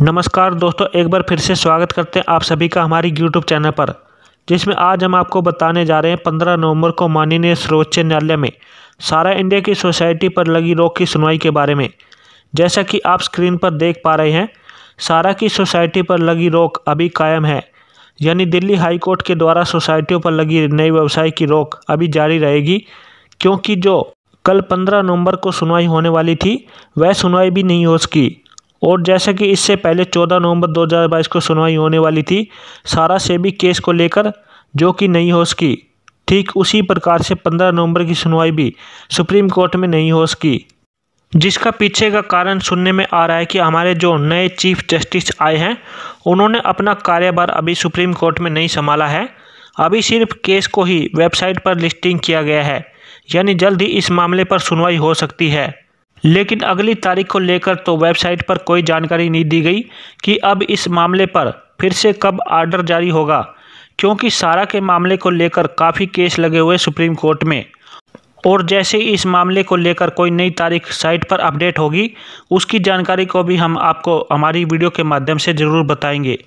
नमस्कार दोस्तों एक बार फिर से स्वागत करते हैं आप सभी का हमारी यूट्यूब चैनल पर जिसमें आज हम आपको बताने जा रहे हैं पंद्रह नवंबर को माननीय सर्वोच्च न्यायालय में सारा इंडिया की सोसाइटी पर लगी रोक की सुनवाई के बारे में जैसा कि आप स्क्रीन पर देख पा रहे हैं सारा की सोसाइटी पर लगी रोक अभी कायम है यानी दिल्ली हाईकोर्ट के द्वारा सोसाइटियों पर लगी नई व्यवसाय की रोक अभी जारी रहेगी क्योंकि जो कल पंद्रह नवंबर को सुनवाई होने वाली थी वह सुनवाई भी नहीं हो सकी और जैसे कि इससे पहले 14 नवंबर 2022 को सुनवाई होने वाली थी सारा सेबी केस को लेकर जो कि नहीं हो सकी ठीक उसी प्रकार से 15 नवंबर की सुनवाई भी सुप्रीम कोर्ट में नहीं हो सकी जिसका पीछे का कारण सुनने में आ रहा है कि हमारे जो नए चीफ जस्टिस आए हैं उन्होंने अपना कार्यभार अभी सुप्रीम कोर्ट में नहीं संभाला है अभी सिर्फ केस को ही वेबसाइट पर लिस्टिंग किया गया है यानी जल्द ही इस मामले पर सुनवाई हो सकती है लेकिन अगली तारीख को लेकर तो वेबसाइट पर कोई जानकारी नहीं दी गई कि अब इस मामले पर फिर से कब आर्डर जारी होगा क्योंकि सारा के मामले को लेकर काफ़ी केस लगे हुए सुप्रीम कोर्ट में और जैसे ही इस मामले को लेकर कोई नई तारीख साइट पर अपडेट होगी उसकी जानकारी को भी हम आपको हमारी वीडियो के माध्यम से ज़रूर बताएंगे